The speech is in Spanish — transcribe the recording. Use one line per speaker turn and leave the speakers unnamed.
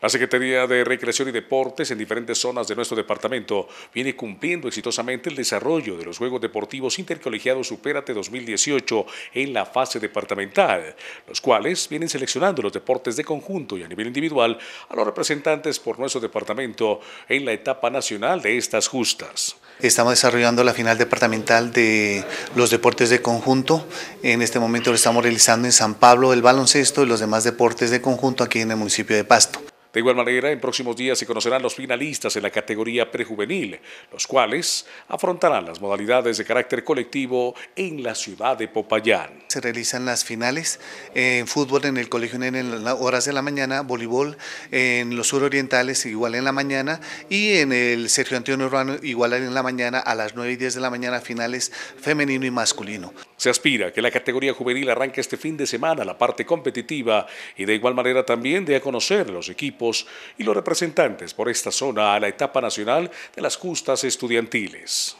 La Secretaría de Recreación y Deportes en diferentes zonas de nuestro departamento viene cumpliendo exitosamente el desarrollo de los Juegos Deportivos Intercolegiados Supérate 2018 en la fase departamental, los cuales vienen seleccionando los deportes de conjunto y a nivel individual a los representantes por nuestro departamento en la etapa nacional de estas justas.
Estamos desarrollando la final departamental de los deportes de conjunto. En este momento lo estamos realizando en San Pablo, el baloncesto y los demás deportes de conjunto aquí en el municipio de Pasto.
De igual manera, en próximos días se conocerán los finalistas en la categoría prejuvenil, los cuales afrontarán las modalidades de carácter colectivo en la ciudad de Popayán.
Se realizan las finales en fútbol en el colegio en las horas de la mañana, voleibol en los surorientales igual en la mañana y en el Sergio Antonio Urbano igual en la mañana a las 9 y 10 de la mañana finales femenino y masculino.
Se aspira que la categoría juvenil arranque este fin de semana la parte competitiva y de igual manera también de a conocer los equipos y los representantes por esta zona a la etapa nacional de las justas estudiantiles.